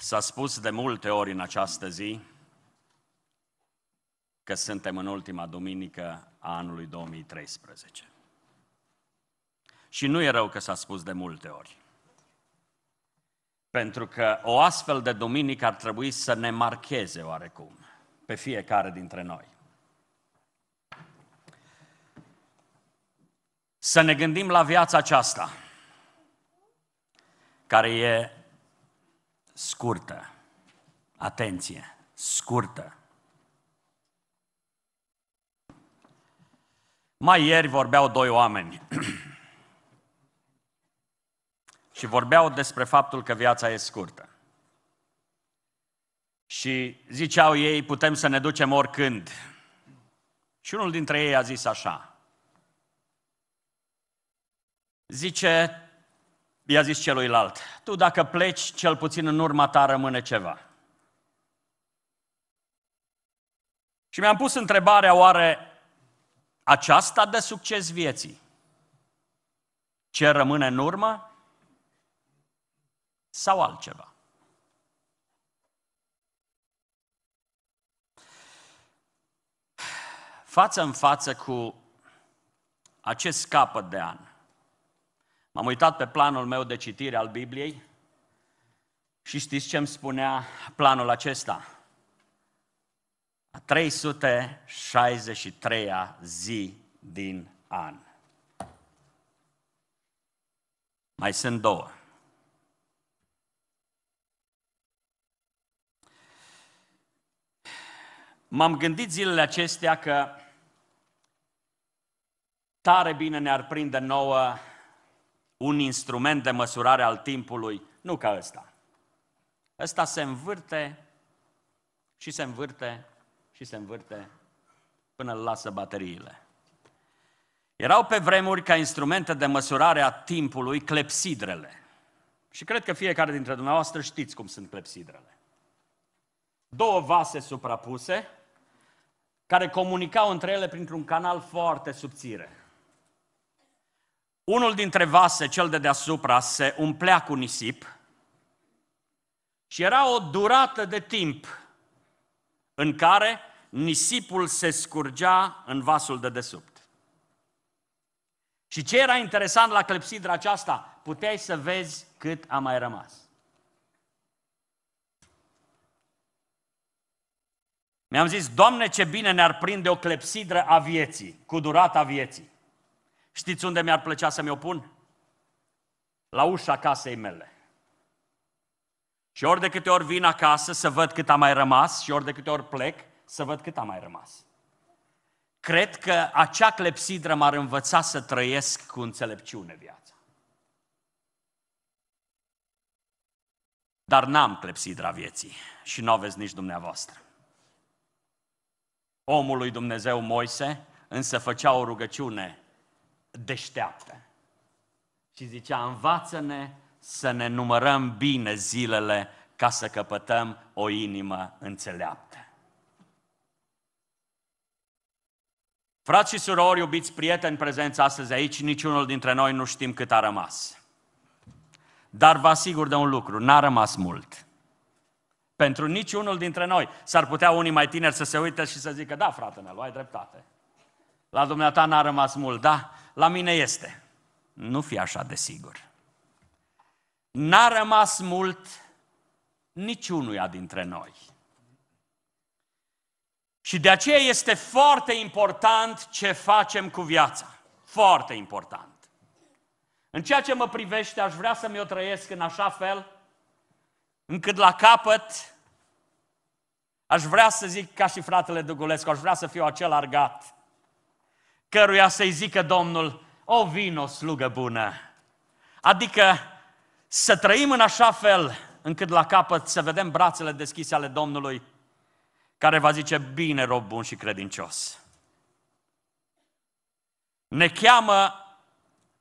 S-a spus de multe ori în această zi că suntem în ultima duminică a anului 2013. Și nu e rău că s-a spus de multe ori. Pentru că o astfel de duminică ar trebui să ne marcheze oarecum pe fiecare dintre noi. Să ne gândim la viața aceasta, care e scurtă. Atenție, scurtă. Mai ieri vorbeau doi oameni și vorbeau despre faptul că viața e scurtă. Și ziceau ei, putem să ne ducem oricând. Și unul dintre ei a zis așa. Zice, i-a zis celuilalt, tu dacă pleci, cel puțin în urma ta rămâne ceva. Și mi-am pus întrebarea, oare aceasta de succes vieții? Ce rămâne în urmă? Sau altceva? Față în față cu acest capăt de an, M-am uitat pe planul meu de citire al Bibliei și știți ce îmi spunea planul acesta? A 363-a zi din an. Mai sunt două. M-am gândit zilele acestea că tare bine ne-ar prinde nouă un instrument de măsurare al timpului, nu ca ăsta. Ăsta se învârte și se învârte și se învârte până îl lasă bateriile. Erau pe vremuri ca instrumente de măsurare a timpului clepsidrele. Și cred că fiecare dintre dumneavoastră știți cum sunt clepsidrele. Două vase suprapuse, care comunicau între ele printr-un canal foarte subțire. Unul dintre vase, cel de deasupra, se umplea cu nisip și era o durată de timp în care nisipul se scurgea în vasul de desubt. Și ce era interesant la clepsidra aceasta? Puteai să vezi cât a mai rămas. Mi-am zis, Doamne, ce bine ne-ar prinde o clepsidră a vieții, cu durata vieții. Știți unde mi-ar plăcea să mi-o pun? La ușa casei mele. Și ori de câte ori vin acasă să văd cât a mai rămas și ori de câte ori plec să văd cât a mai rămas. Cred că acea clepsidră m-ar învăța să trăiesc cu înțelepciune viața. Dar n-am clepsidra vieții și nu aveți nici dumneavoastră. Omul lui Dumnezeu Moise însă făcea o rugăciune deșteaptă. Și zicea, învață-ne să ne numărăm bine zilele ca să căpătăm o inimă înțeleaptă. Frați și surori, iubiți prieteni prezenți astăzi aici, niciunul dintre noi nu știm cât a rămas. Dar vă asigur de un lucru, n-a rămas mult. Pentru niciunul dintre noi s-ar putea unii mai tineri să se uite și să zică, da frate meu, ai dreptate. La dumneata n-a rămas mult, da? la mine este. Nu fi așa de sigur. N-a rămas mult niciunuia dintre noi. Și de aceea este foarte important ce facem cu viața. Foarte important. În ceea ce mă privește, aș vrea să mi-o trăiesc în așa fel încât la capăt aș vrea să zic ca și fratele Dugulescu, aș vrea să fiu acel argat căruia să-i zică Domnul, o vino slugă bună. Adică să trăim în așa fel încât la capăt să vedem brațele deschise ale Domnului, care va zice, bine, rob bun și credincios. Ne cheamă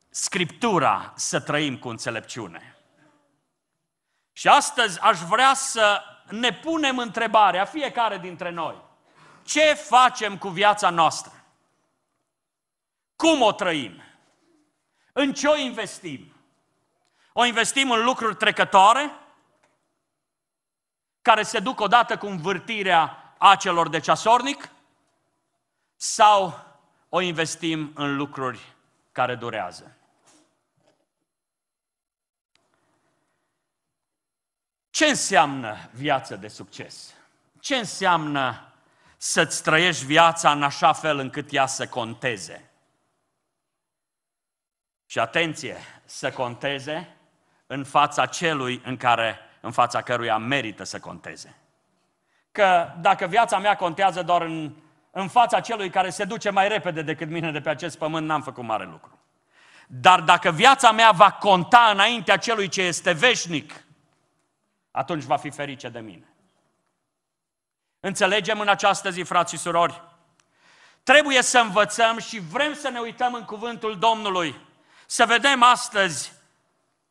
Scriptura să trăim cu înțelepciune. Și astăzi aș vrea să ne punem întrebarea, fiecare dintre noi, ce facem cu viața noastră? Cum o trăim? În ce o investim? O investim în lucruri trecătoare care se duc odată cu învârtirea acelor de ceasornic sau o investim în lucruri care durează? Ce înseamnă viață de succes? Ce înseamnă să-ți trăiești viața în așa fel încât ea să conteze? Și atenție, să conteze în fața celui în care, în fața căruia merită să conteze. Că dacă viața mea contează doar în, în fața celui care se duce mai repede decât mine de pe acest pământ, n-am făcut mare lucru. Dar dacă viața mea va conta înaintea celui ce este veșnic, atunci va fi ferice de mine. Înțelegem în această zi, frați și surori, trebuie să învățăm și vrem să ne uităm în cuvântul Domnului să vedem astăzi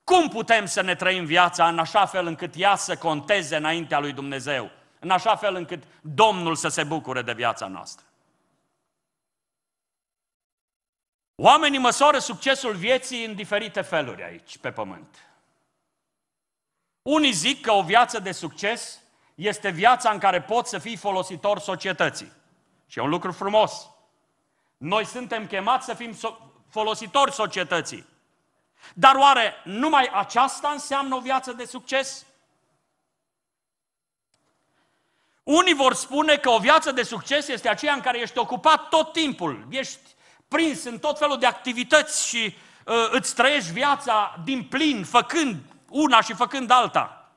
cum putem să ne trăim viața în așa fel încât ea să conteze înaintea lui Dumnezeu, în așa fel încât Domnul să se bucure de viața noastră. Oamenii măsoară succesul vieții în diferite feluri aici, pe pământ. Unii zic că o viață de succes este viața în care poți să fii folositor societății. Și e un lucru frumos. Noi suntem chemați să fim folositori societății. Dar oare numai aceasta înseamnă o viață de succes? Unii vor spune că o viață de succes este aceea în care ești ocupat tot timpul, ești prins în tot felul de activități și uh, îți trăiești viața din plin, făcând una și făcând alta.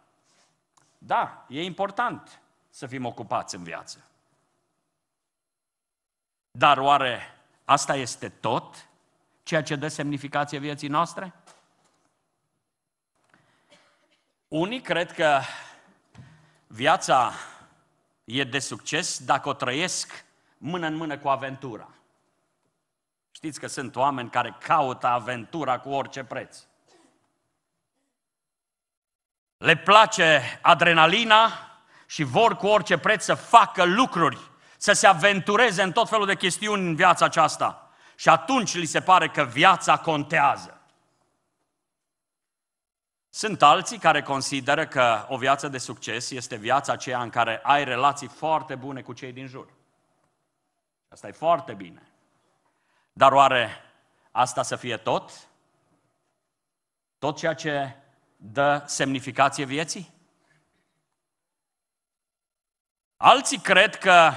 Da, e important să fim ocupați în viață. Dar oare asta este tot? ceea ce dă semnificație vieții noastre? Unii cred că viața e de succes dacă o trăiesc mână în mână cu aventura. Știți că sunt oameni care caută aventura cu orice preț. Le place adrenalina și vor cu orice preț să facă lucruri, să se aventureze în tot felul de chestiuni în viața aceasta și atunci li se pare că viața contează. Sunt alții care consideră că o viață de succes este viața aceea în care ai relații foarte bune cu cei din jur. Asta e foarte bine. Dar oare asta să fie tot? Tot ceea ce dă semnificație vieții? Alții cred că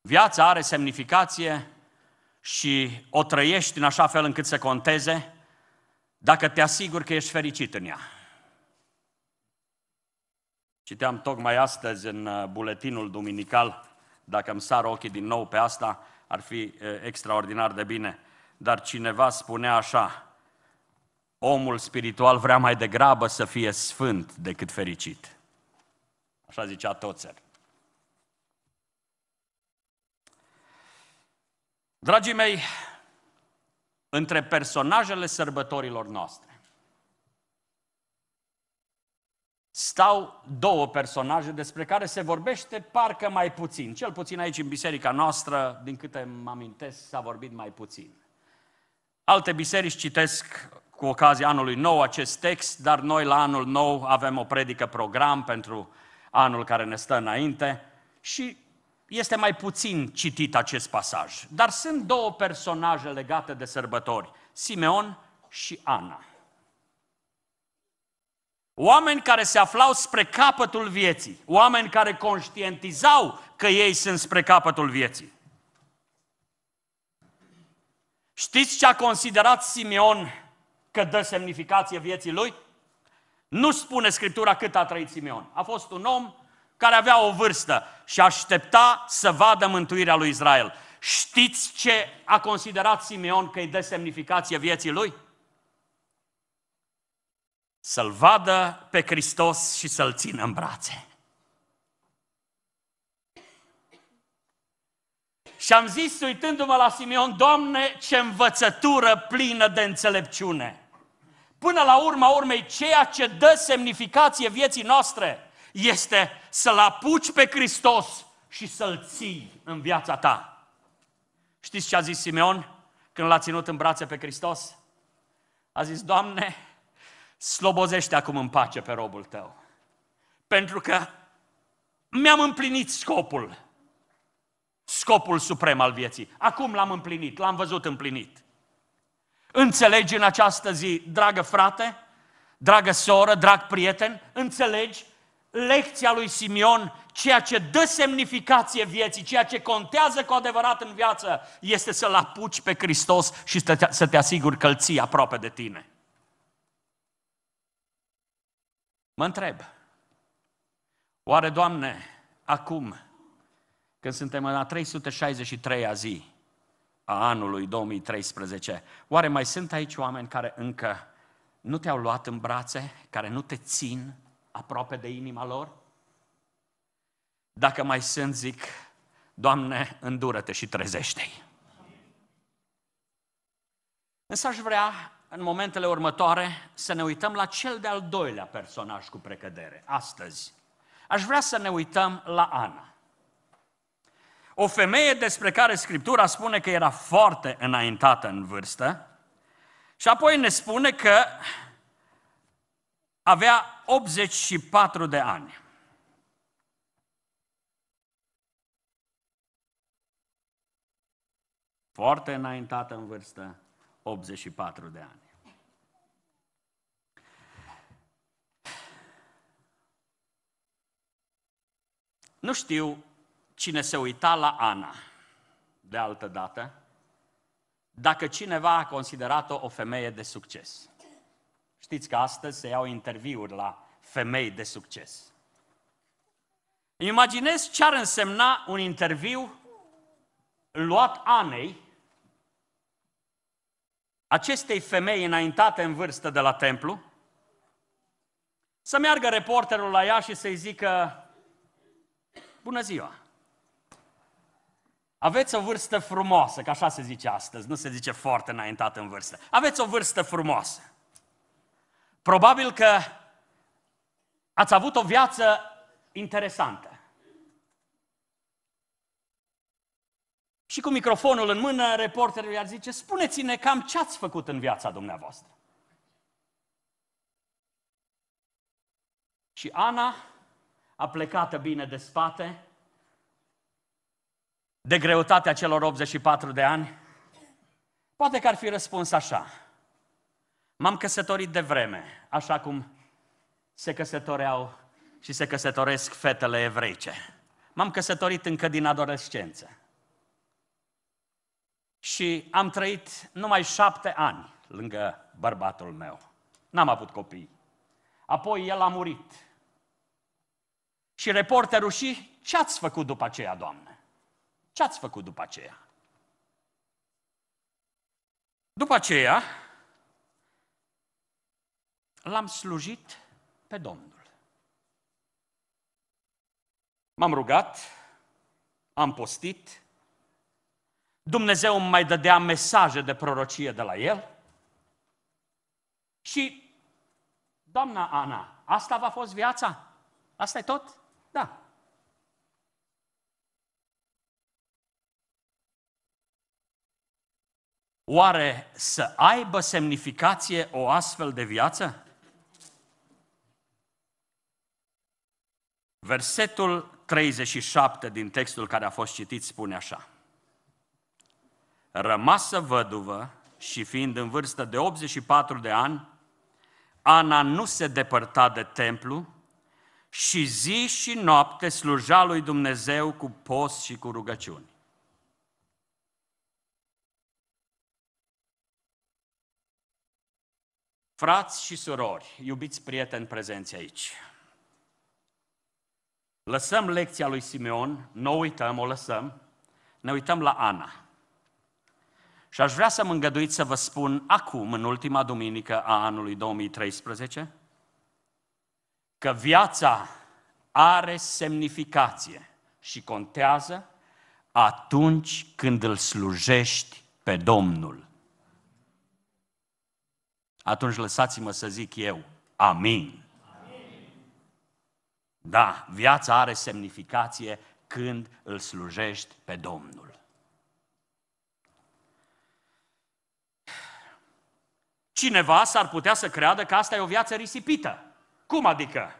viața are semnificație și o trăiești în așa fel încât să conteze, dacă te asiguri că ești fericit în ea. Citeam tocmai astăzi în uh, buletinul duminical, dacă îmi sar ochii din nou pe asta, ar fi uh, extraordinar de bine. Dar cineva spunea așa, omul spiritual vrea mai degrabă să fie sfânt decât fericit. Așa zicea Toțer. Dragii mei, între personajele sărbătorilor noastre stau două personaje despre care se vorbește parcă mai puțin. Cel puțin aici în biserica noastră, din câte mă amintesc, s-a vorbit mai puțin. Alte biserici citesc cu ocazia anului nou acest text, dar noi la anul nou avem o predică program pentru anul care ne stă înainte și este mai puțin citit acest pasaj, dar sunt două personaje legate de sărbători, Simeon și Ana. Oameni care se aflau spre capătul vieții, oameni care conștientizau că ei sunt spre capătul vieții. Știți ce a considerat Simeon că dă semnificație vieții lui? Nu spune Scriptura cât a trăit Simeon. A fost un om care avea o vârstă și aștepta să vadă mântuirea lui Israel. Știți ce a considerat Simeon că îi dă semnificație vieții lui? Să-l vadă pe Hristos și să-l țină în brațe. Și am zis, uitându-mă la Simeon, Doamne, ce învățătură plină de înțelepciune! Până la urma urmei, ceea ce dă semnificație vieții noastre – este să-L apuci pe Hristos și să-L ții în viața ta. Știți ce a zis Simeon când l-a ținut în brațe pe Hristos? A zis, Doamne, slobozește acum în pace pe robul tău. Pentru că mi-am împlinit scopul. Scopul suprem al vieții. Acum l-am împlinit, l-am văzut împlinit. Înțelegi în această zi, dragă frate, dragă soră, drag prieten, înțelegi lecția lui Simion, ceea ce dă semnificație vieții, ceea ce contează cu adevărat în viață, este să-L apuci pe Hristos și să te, asiguri că îl ții aproape de tine. Mă întreb, oare, Doamne, acum, când suntem la 363-a zi a anului 2013, oare mai sunt aici oameni care încă nu te-au luat în brațe, care nu te țin aproape de inima lor? Dacă mai sunt, zic, Doamne, îndură-te și trezește-i. Însă aș vrea, în momentele următoare, să ne uităm la cel de-al doilea personaj cu precădere, astăzi. Aș vrea să ne uităm la Ana. O femeie despre care Scriptura spune că era foarte înaintată în vârstă și apoi ne spune că avea 84 de ani. Foarte înaintată în vârstă, 84 de ani. Nu știu cine se uita la Ana de altă dată, dacă cineva a considerat-o o femeie de succes. Știți că astăzi se iau interviuri la femei de succes. Imaginez ce ar însemna un interviu luat Anei, acestei femei înaintate în vârstă de la templu, să meargă reporterul la ea și să-i zică, bună ziua, aveți o vârstă frumoasă, că așa se zice astăzi, nu se zice foarte înaintată în vârstă. Aveți o vârstă frumoasă. Probabil că ați avut o viață interesantă. Și cu microfonul în mână, reporterul i-ar zice, spuneți-ne cam ce ați făcut în viața dumneavoastră. Și Ana a plecat bine de spate, de greutatea celor 84 de ani. Poate că ar fi răspuns așa. M-am căsătorit de vreme, așa cum se căsătoreau și se căsătoresc fetele evreice. M-am căsătorit încă din adolescență. Și am trăit numai șapte ani lângă bărbatul meu. N-am avut copii. Apoi el a murit. Și reporterul și, ce ați făcut după aceea, doamne? Ce ați făcut după aceea? După aceea, l-am slujit pe Domnul. M-am rugat, am postit, Dumnezeu îmi mai dădea mesaje de prorocie de la el și doamna Ana, asta v-a fost viața? Asta e tot? Da. Oare să aibă semnificație o astfel de viață? Versetul 37 din textul care a fost citit spune așa. Rămasă văduvă și fiind în vârstă de 84 de ani, Ana nu se depărta de templu și zi și noapte sluja lui Dumnezeu cu post și cu rugăciuni. Frați și surori, iubiți prieteni prezenți aici, Lăsăm lecția lui Simeon, nu o uităm, o lăsăm, ne uităm la Ana. Și aș vrea să-mi îngăduiți să vă spun acum, în ultima duminică a anului 2013, că viața are semnificație și contează atunci când îl slujești pe Domnul. Atunci lăsați-mă să zic eu, amin. Da, viața are semnificație când îl slujești pe Domnul. Cineva s-ar putea să creadă că asta e o viață risipită. Cum adică?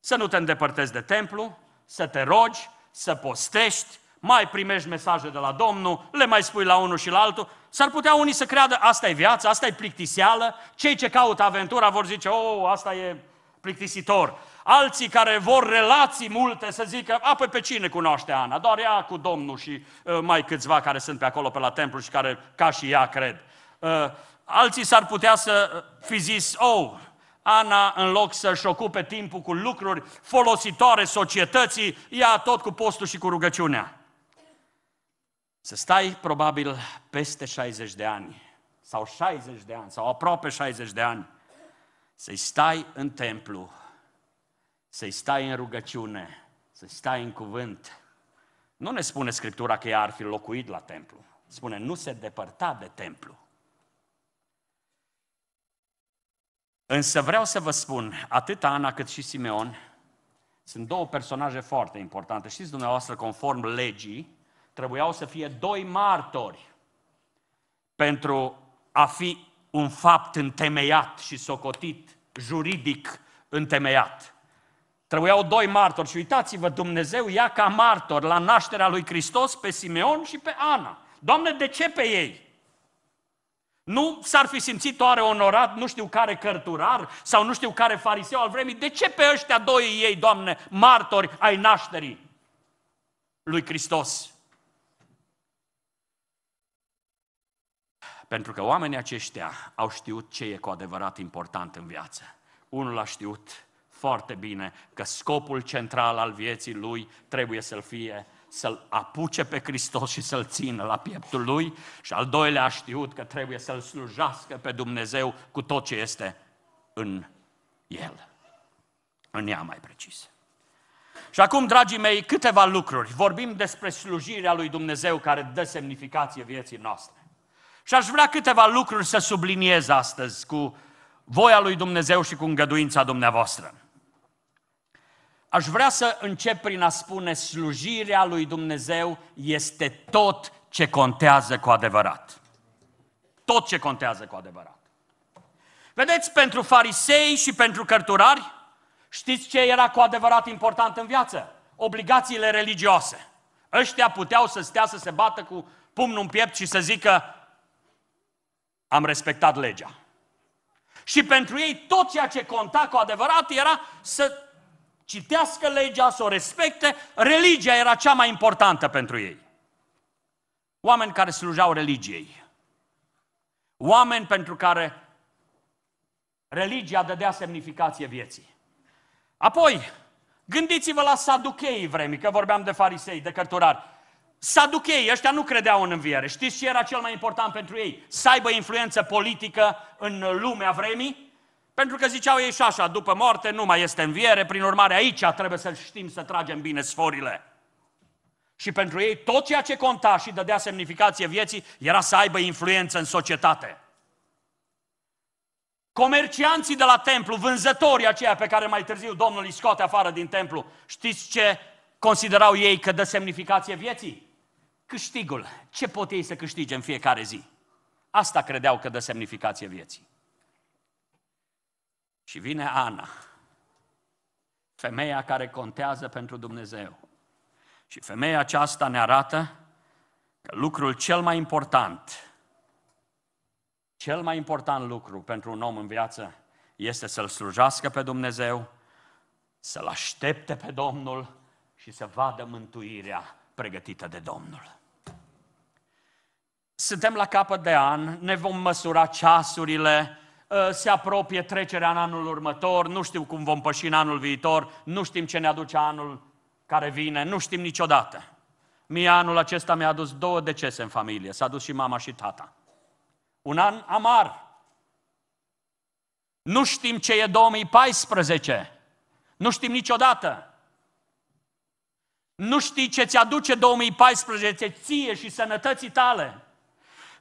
Să nu te îndepărtezi de templu, să te rogi, să postești, mai primești mesaje de la Domnul, le mai spui la unul și la altul. S-ar putea unii să creadă, asta e viața, asta e plictiseală, cei ce caută aventura vor zice, oh, asta e plictisitor alții care vor relații multe să zică, apoi pe cine cunoaște Ana? Doar ea cu Domnul și uh, mai câțiva care sunt pe acolo pe la templu și care ca și ea cred. Uh, alții s-ar putea să uh, fi zis, oh, Ana, în loc să-și ocupe timpul cu lucruri folositoare societății, ia tot cu postul și cu rugăciunea. Să stai probabil peste 60 de ani, sau 60 de ani, sau aproape 60 de ani, să-i stai în templu să-i stai în rugăciune, să-i stai în cuvânt. Nu ne spune Scriptura că ea ar fi locuit la templu. Spune, nu se depărta de templu. Însă vreau să vă spun, atât Ana cât și Simeon sunt două personaje foarte importante. Știți dumneavoastră, conform legii, trebuiau să fie doi martori pentru a fi un fapt întemeiat și socotit, juridic întemeiat. Trebuiau doi martori și uitați-vă, Dumnezeu ia ca martor la nașterea lui Hristos pe Simeon și pe Ana. Doamne, de ce pe ei? Nu s-ar fi simțit oare onorat nu știu care cărturar sau nu știu care fariseu al vremii? De ce pe ăștia doi ei, Doamne, martori ai nașterii lui Hristos? Pentru că oamenii aceștia au știut ce e cu adevărat important în viață. Unul a știut foarte bine că scopul central al vieții lui trebuie să-l fie să-l apuce pe Hristos și să-l țină la pieptul lui și al doilea a știut că trebuie să-l slujească pe Dumnezeu cu tot ce este în el. În ea mai precis. Și acum, dragii mei, câteva lucruri. Vorbim despre slujirea lui Dumnezeu care dă semnificație vieții noastre. Și aș vrea câteva lucruri să subliniez astăzi cu voia lui Dumnezeu și cu îngăduința dumneavoastră. Aș vrea să încep prin a spune slujirea lui Dumnezeu este tot ce contează cu adevărat. Tot ce contează cu adevărat. Vedeți, pentru farisei și pentru cărturari, știți ce era cu adevărat important în viață? Obligațiile religioase. Ăștia puteau să stea să se bată cu pumnul în piept și să zică am respectat legea. Și pentru ei tot ceea ce conta cu adevărat era să citească legea, să o respecte, religia era cea mai importantă pentru ei. Oameni care slujeau religiei. Oameni pentru care religia dădea semnificație vieții. Apoi, gândiți-vă la saducheii vremii, că vorbeam de farisei, de cărturari. Saducheii, ăștia nu credeau în înviere. Știți ce era cel mai important pentru ei? Să aibă influență politică în lumea vremii pentru că ziceau ei și așa, după moarte nu mai este înviere, prin urmare aici trebuie să știm să tragem bine sforile. Și pentru ei tot ceea ce conta și dădea semnificație vieții era să aibă influență în societate. Comercianții de la templu, vânzătorii aceia pe care mai târziu Domnul îi scoate afară din templu, știți ce considerau ei că dă semnificație vieții? Câștigul. Ce pot ei să câștige în fiecare zi? Asta credeau că dă semnificație vieții. Și vine Ana, femeia care contează pentru Dumnezeu. Și femeia aceasta ne arată că lucrul cel mai important, cel mai important lucru pentru un om în viață este să-L slujească pe Dumnezeu, să-L aștepte pe Domnul și să vadă mântuirea pregătită de Domnul. Suntem la capăt de an, ne vom măsura ceasurile, Uh, se apropie trecerea în anul următor, nu știu cum vom păși în anul viitor, nu știm ce ne aduce anul care vine, nu știm niciodată. Mie anul acesta mi-a adus două decese în familie, s-a dus și mama și tata. Un an amar. Nu știm ce e 2014. Nu știm niciodată. Nu știi ce ți aduce 2014 ție și sănătății tale.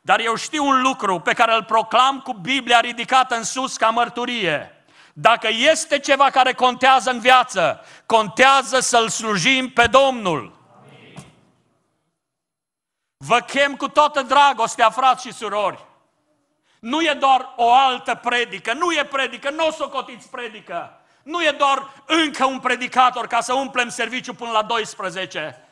Dar eu știu un lucru pe care îl proclam cu Biblia ridicată în sus ca mărturie. Dacă este ceva care contează în viață, contează să-L slujim pe Domnul. Vă chem cu toată dragostea, frați și surori. Nu e doar o altă predică, nu e predică, nu o să predică. Nu e doar încă un predicator ca să umplem serviciu până la 12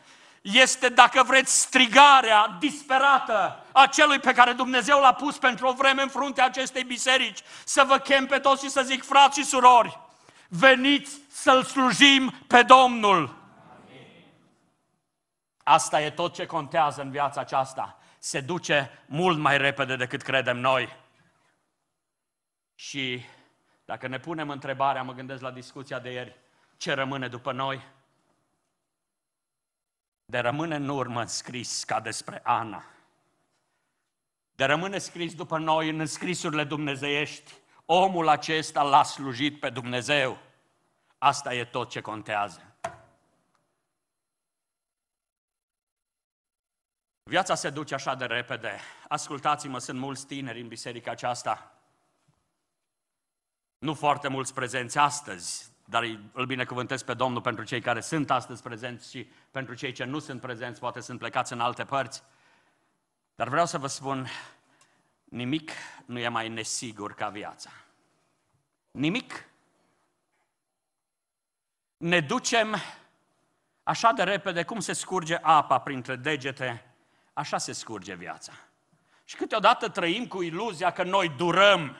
este, dacă vreți, strigarea disperată a celui pe care Dumnezeu l-a pus pentru o vreme în fruntea acestei biserici, să vă chem pe toți și să zic, frați și surori, veniți să-L slujim pe Domnul. Asta e tot ce contează în viața aceasta. Se duce mult mai repede decât credem noi. Și dacă ne punem întrebarea, mă gândesc la discuția de ieri, ce rămâne după noi? de rămâne în urmă scris ca despre Ana, de rămâne scris după noi în scrisurile dumnezeiești, omul acesta l-a slujit pe Dumnezeu. Asta e tot ce contează. Viața se duce așa de repede. Ascultați-mă, sunt mulți tineri în biserica aceasta. Nu foarte mulți prezenți astăzi, dar îl binecuvântez pe Domnul pentru cei care sunt astăzi prezenți și pentru cei ce nu sunt prezenți, poate sunt plecați în alte părți. Dar vreau să vă spun, nimic nu e mai nesigur ca viața. Nimic. Ne ducem așa de repede cum se scurge apa printre degete, așa se scurge viața. Și câteodată trăim cu iluzia că noi durăm,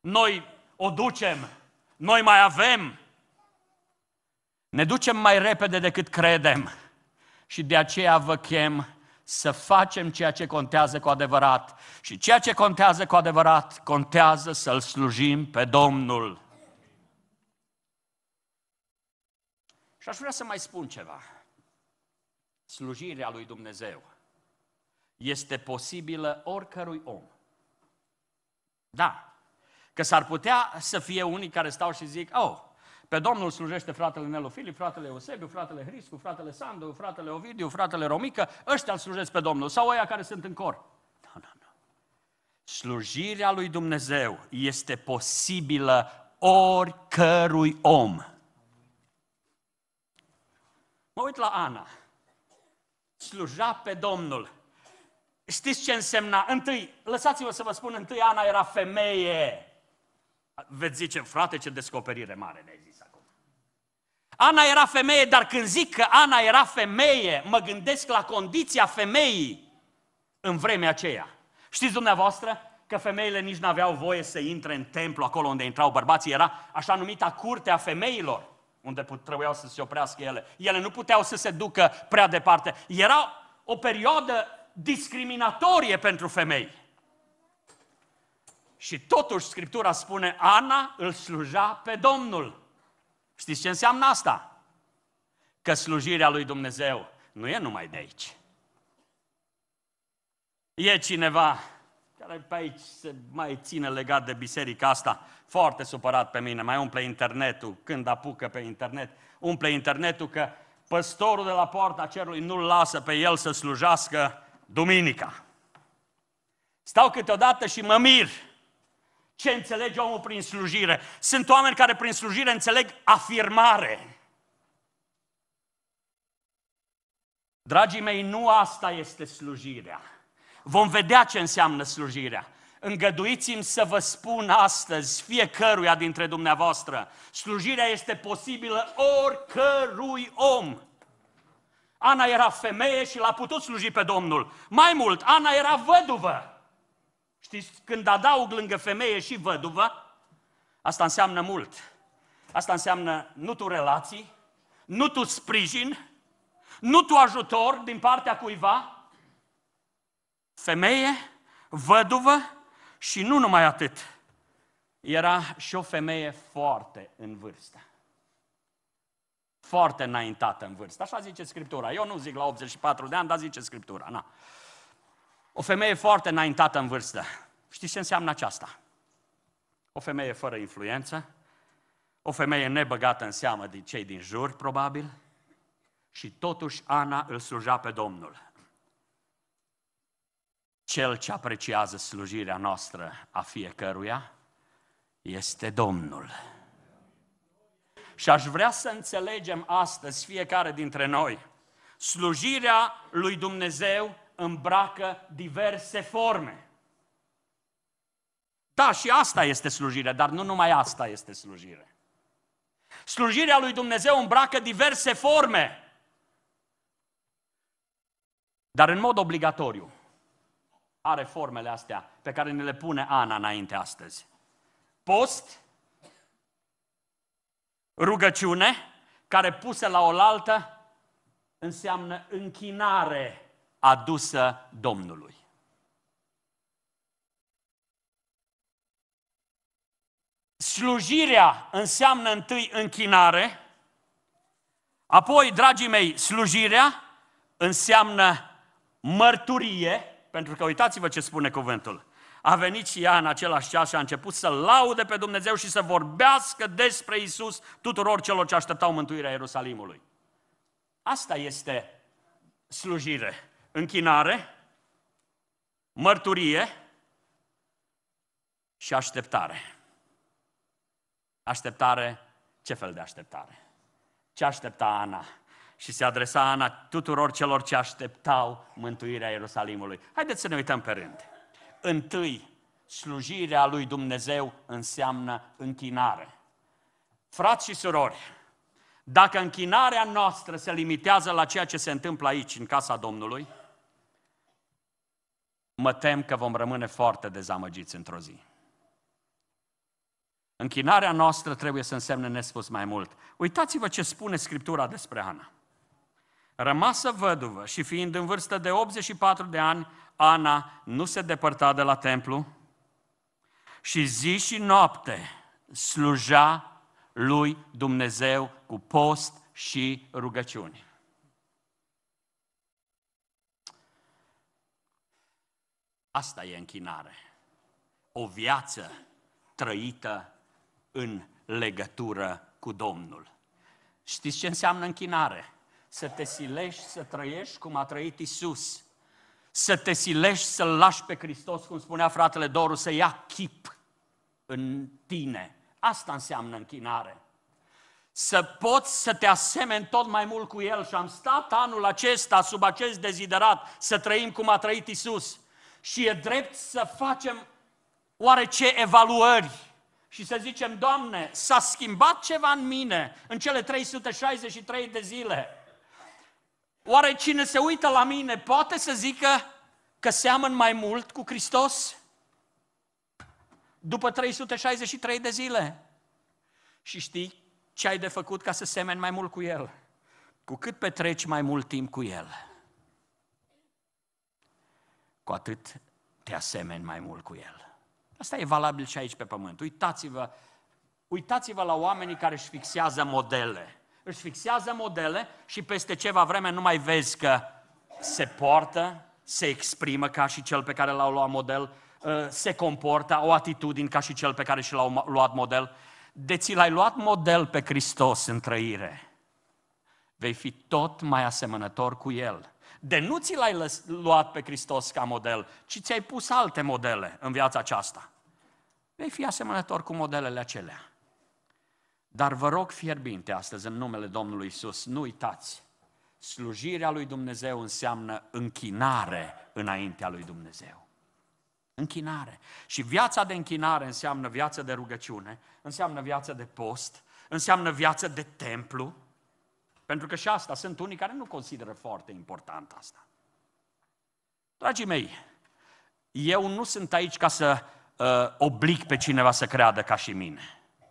noi o ducem, noi mai avem. Ne ducem mai repede decât credem. Și de aceea vă chem să facem ceea ce contează cu adevărat. Și ceea ce contează cu adevărat, contează să-L slujim pe Domnul. Și aș vrea să mai spun ceva. Slujirea lui Dumnezeu este posibilă oricărui om. Da, Că s-ar putea să fie unii care stau și zic, oh, pe Domnul slujește fratele Nelu Filip, fratele Eusebiu, fratele Hriscu, fratele Sandu, fratele Ovidiu, fratele Romică, ăștia îl slujesc pe Domnul, sau ăia care sunt în cor. Nu, nu, nu. Slujirea lui Dumnezeu este posibilă oricărui om. Mă uit la Ana. Sluja pe Domnul. Știți ce însemna? Întâi, lăsați-vă să vă spun, întâi Ana era femeie. Veți zice, frate, ce descoperire mare ne-ai zis acum. Ana era femeie, dar când zic că Ana era femeie, mă gândesc la condiția femeii în vremea aceea. Știți dumneavoastră că femeile nici nu aveau voie să intre în templu, acolo unde intrau bărbații, era așa numita curte a femeilor, unde trebuiau să se oprească ele. Ele nu puteau să se ducă prea departe. Era o perioadă discriminatorie pentru femei. Și totuși Scriptura spune, Ana îl sluja pe Domnul. Știți ce înseamnă asta? Că slujirea lui Dumnezeu nu e numai de aici. E cineva care pe aici se mai ține legat de biserica asta, foarte supărat pe mine, mai umple internetul, când apucă pe internet, umple internetul că păstorul de la poarta cerului nu-l lasă pe el să slujească duminica. Stau câteodată și mă mir ce înțelege omul prin slujire. Sunt oameni care prin slujire înțeleg afirmare. Dragii mei, nu asta este slujirea. Vom vedea ce înseamnă slujirea. Îngăduiți-mi să vă spun astăzi fiecăruia dintre dumneavoastră, slujirea este posibilă oricărui om. Ana era femeie și l-a putut sluji pe Domnul. Mai mult, Ana era văduvă Știți, când adaug lângă femeie și văduvă, asta înseamnă mult. Asta înseamnă nu tu relații, nu tu sprijin, nu tu ajutor din partea cuiva, femeie, văduvă și nu numai atât. Era și o femeie foarte în vârstă. Foarte înaintată în vârstă. Așa zice Scriptura. Eu nu zic la 84 de ani, dar zice Scriptura. Na. O femeie foarte înaintată în vârstă. Știți ce înseamnă aceasta? O femeie fără influență, o femeie nebăgată în seamă de cei din jur, probabil, și totuși Ana îl sluja pe Domnul. Cel ce apreciază slujirea noastră a fiecăruia este Domnul. Și aș vrea să înțelegem astăzi fiecare dintre noi. Slujirea lui Dumnezeu îmbracă diverse forme. Da, și asta este slujire, dar nu numai asta este slujire. Slujirea lui Dumnezeu îmbracă diverse forme, dar în mod obligatoriu are formele astea pe care ne le pune Ana înainte astăzi. Post, rugăciune, care puse la oaltă înseamnă închinare adusă Domnului. Slujirea înseamnă întâi închinare, apoi, dragii mei, slujirea înseamnă mărturie, pentru că uitați-vă ce spune cuvântul. A venit și ea în același ceas și a început să laude pe Dumnezeu și să vorbească despre Isus tuturor celor ce așteptau mântuirea Ierusalimului. Asta este slujire închinare, mărturie și așteptare. Așteptare, ce fel de așteptare? Ce aștepta Ana? Și se adresa Ana tuturor celor ce așteptau mântuirea Ierusalimului. Haideți să ne uităm pe rând. Întâi, slujirea lui Dumnezeu înseamnă închinare. Frați și surori, dacă închinarea noastră se limitează la ceea ce se întâmplă aici, în casa Domnului, mă tem că vom rămâne foarte dezamăgiți într-o zi. Închinarea noastră trebuie să însemne nespus mai mult. Uitați-vă ce spune Scriptura despre Ana. Rămasă văduvă și fiind în vârstă de 84 de ani, Ana nu se depărta de la templu și zi și noapte sluja lui Dumnezeu cu post și rugăciuni. Asta e închinare. O viață trăită în legătură cu Domnul. Știți ce înseamnă închinare? Să te silești, să trăiești cum a trăit Isus. Să te silești, să-L lași pe Hristos, cum spunea fratele Doru, să ia chip în tine. Asta înseamnă închinare. Să poți să te asemeni tot mai mult cu El și am stat anul acesta sub acest deziderat să trăim cum a trăit Isus și e drept să facem oarece evaluări și să zicem, Doamne, s-a schimbat ceva în mine în cele 363 de zile. Oare cine se uită la mine poate să zică că seamăn mai mult cu Hristos? După 363 de zile. Și știi ce ai de făcut ca să semeni mai mult cu El? Cu cât petreci mai mult timp cu El cu atât te asemeni mai mult cu El. Asta e valabil și aici pe pământ. Uitați-vă, uitați-vă la oamenii care își fixează modele. Își fixează modele și peste ceva vreme nu mai vezi că se poartă, se exprimă ca și cel pe care l-au luat model, uh, se comportă, au atitudini ca și cel pe care și l-au luat model. De ți l-ai luat model pe Hristos în trăire, vei fi tot mai asemănător cu El de nu ți l-ai luat pe Hristos ca model, ci ți-ai pus alte modele în viața aceasta. Vei fi asemănător cu modelele acelea. Dar vă rog fierbinte astăzi în numele Domnului Isus, nu uitați, slujirea lui Dumnezeu înseamnă închinare înaintea lui Dumnezeu. Închinare. Și viața de închinare înseamnă viață de rugăciune, înseamnă viață de post, înseamnă viață de templu, pentru că și asta sunt unii care nu consideră foarte important asta. Dragii mei, eu nu sunt aici ca să uh, oblig pe cineva să creadă ca și mine.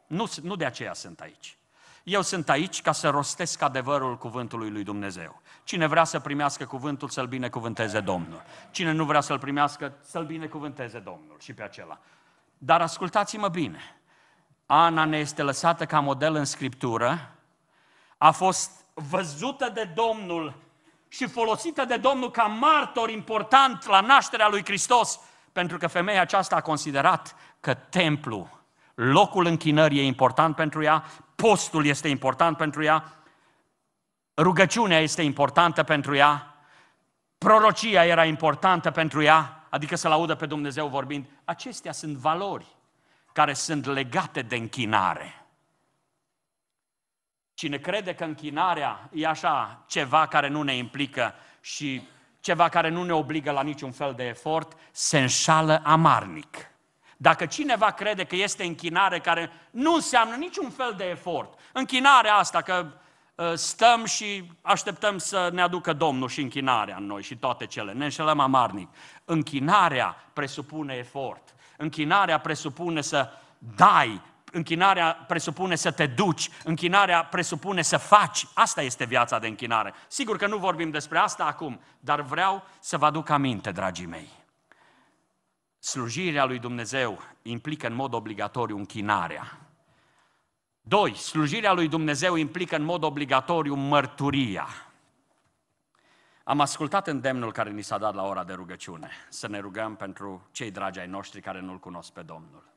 Nu, nu de aceea sunt aici. Eu sunt aici ca să rostesc adevărul cuvântului lui Dumnezeu. Cine vrea să primească cuvântul, să-l binecuvânteze Domnul. Cine nu vrea să-l primească, să-l binecuvânteze Domnul și pe acela. Dar ascultați-mă bine. Ana ne este lăsată ca model în Scriptură, a fost văzută de Domnul și folosită de Domnul ca martor important la nașterea lui Hristos, pentru că femeia aceasta a considerat că templu, locul închinării e important pentru ea, postul este important pentru ea, rugăciunea este importantă pentru ea, prorocia era importantă pentru ea, adică să-L audă pe Dumnezeu vorbind. Acestea sunt valori care sunt legate de închinare. Cine crede că închinarea e așa ceva care nu ne implică și ceva care nu ne obligă la niciun fel de efort, se înșală amarnic. Dacă cineva crede că este închinare care nu înseamnă niciun fel de efort, închinarea asta că ă, stăm și așteptăm să ne aducă Domnul și închinarea în noi și toate cele, ne înșelăm amarnic. Închinarea presupune efort. Închinarea presupune să dai închinarea presupune să te duci, închinarea presupune să faci. Asta este viața de închinare. Sigur că nu vorbim despre asta acum, dar vreau să vă aduc aminte, dragii mei. Slujirea lui Dumnezeu implică în mod obligatoriu închinarea. Doi, slujirea lui Dumnezeu implică în mod obligatoriu mărturia. Am ascultat îndemnul care ni s-a dat la ora de rugăciune, să ne rugăm pentru cei dragi ai noștri care nu-L cunosc pe Domnul.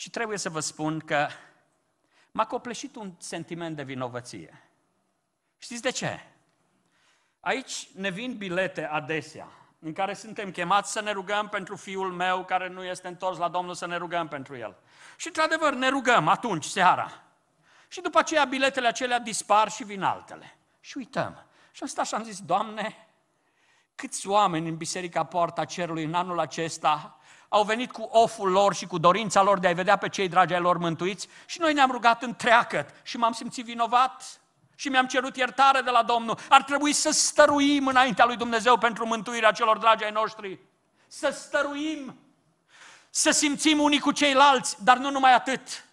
Și trebuie să vă spun că m-a copleșit un sentiment de vinovăție. Știți de ce? Aici ne vin bilete adesea în care suntem chemați să ne rugăm pentru fiul meu care nu este întors la Domnul, să ne rugăm pentru el. Și într-adevăr ne rugăm atunci, seara. Și după aceea biletele acelea dispar și vin altele. Și uităm. Și am stat și am zis, Doamne, câți oameni în Biserica Poarta Cerului în anul acesta au venit cu oful lor și cu dorința lor de a-i vedea pe cei dragi ai lor mântuiți și noi ne-am rugat întreacăt și m-am simțit vinovat și mi-am cerut iertare de la Domnul. Ar trebui să stăruim înaintea lui Dumnezeu pentru mântuirea celor dragi ai noștri. Să stăruim, să simțim unii cu ceilalți, dar nu numai atât.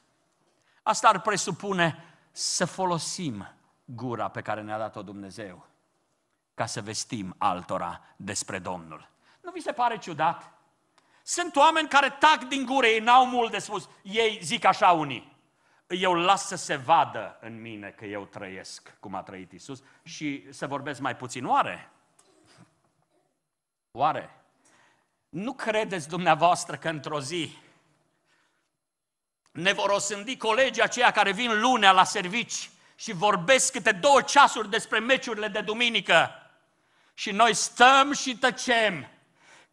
Asta ar presupune să folosim gura pe care ne-a dat-o Dumnezeu ca să vestim altora despre Domnul. Nu vi se pare ciudat? Sunt oameni care tac din gură, ei n-au mult de spus. Ei zic așa unii. Eu las să se vadă în mine că eu trăiesc cum a trăit Isus și să vorbesc mai puțin. Oare? Oare? Nu credeți dumneavoastră că într-o zi ne vor osândi colegii aceia care vin lunea la servici și vorbesc câte două ceasuri despre meciurile de duminică și noi stăm și tăcem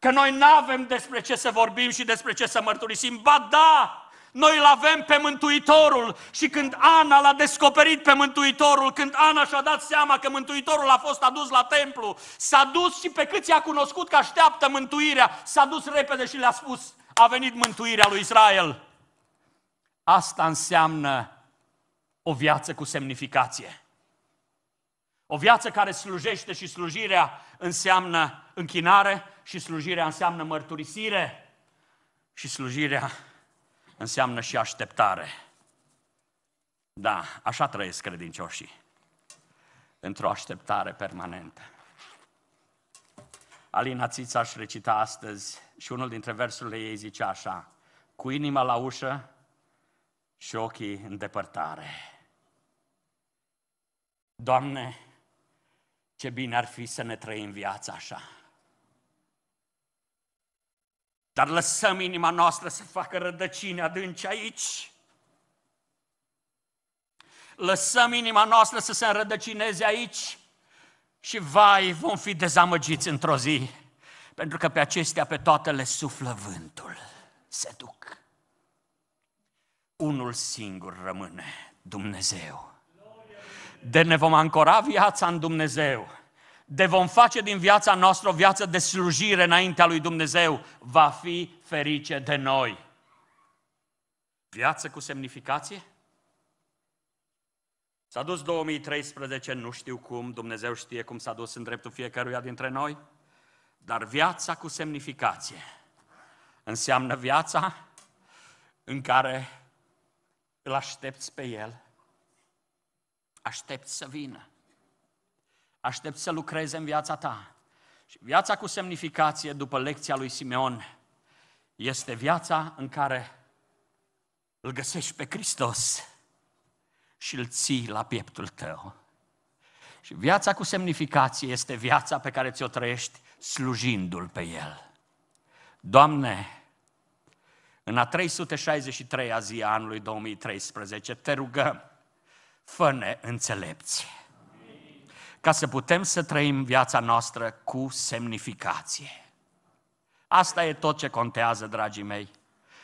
Că noi nu avem despre ce să vorbim și despre ce să mărturisim. Ba da, noi îl avem pe Mântuitorul și când Ana l-a descoperit pe Mântuitorul, când Ana și-a dat seama că Mântuitorul a fost adus la templu, s-a dus și pe câți a cunoscut că așteaptă mântuirea, s-a dus repede și le-a spus, a venit mântuirea lui Israel. Asta înseamnă o viață cu semnificație. O viață care slujește și slujirea înseamnă închinare și slujirea înseamnă mărturisire și slujirea înseamnă și așteptare. Da, așa trăiesc credincioșii. Într-o așteptare permanentă. Alina Țița aș recita astăzi și unul dintre versurile ei zice așa, cu inima la ușă și ochii în depărtare. Doamne, ce bine ar fi să ne trăim viața așa. Dar lăsăm inima noastră să facă rădăcini adânci aici. Lăsăm inima noastră să se înrădăcineze aici și vai, vom fi dezamăgiți într-o zi, pentru că pe acestea pe toate le suflă vântul. Se duc. Unul singur rămâne, Dumnezeu de ne vom ancora viața în Dumnezeu, de vom face din viața noastră o viață de slujire înaintea lui Dumnezeu, va fi ferice de noi. Viață cu semnificație? S-a dus 2013, nu știu cum, Dumnezeu știe cum s-a dus în dreptul fiecăruia dintre noi, dar viața cu semnificație înseamnă viața în care îl aștepți pe El, aștept să vină. Aștept să lucreze în viața ta. Și viața cu semnificație, după lecția lui Simeon, este viața în care îl găsești pe Hristos și îl ții la pieptul tău. Și viața cu semnificație este viața pe care ți-o trăiești slujindu-L pe El. Doamne, în a 363-a zi a anului 2013, te rugăm fă-ne înțelepți. Ca să putem să trăim viața noastră cu semnificație. Asta e tot ce contează, dragii mei.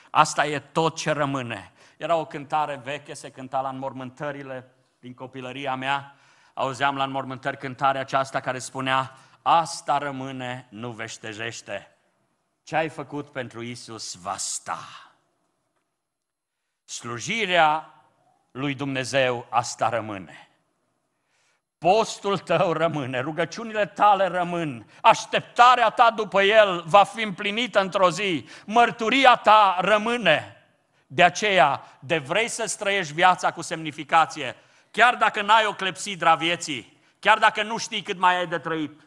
Asta e tot ce rămâne. Era o cântare veche, se cânta la înmormântările din copilăria mea. Auzeam la înmormântări cântarea aceasta care spunea Asta rămâne, nu veștejește. Ce ai făcut pentru Isus va sta. Slujirea lui Dumnezeu asta rămâne. Postul tău rămâne, rugăciunile tale rămân, așteptarea ta după el va fi împlinită într-o zi, mărturia ta rămâne. De aceea, de vrei să străiești viața cu semnificație, chiar dacă n-ai o clepsidra vieții, chiar dacă nu știi cât mai ai de trăit,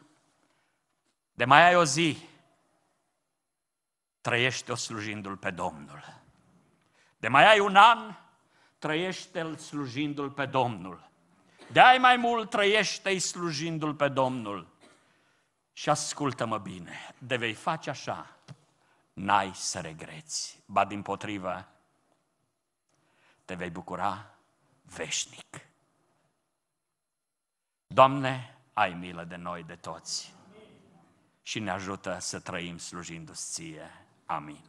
de mai ai o zi, trăiește-o slujindu-L pe Domnul. De mai ai un an, trăiește-l slujindu-l pe Domnul. Dai mai mult, trăiește-i slujindu-l pe Domnul. Și ascultă-mă bine, de vei face așa, n-ai să regreți. Ba din potrivă, te vei bucura veșnic. Doamne, ai milă de noi, de toți. Și ne ajută să trăim slujindu-ți ție. Amin.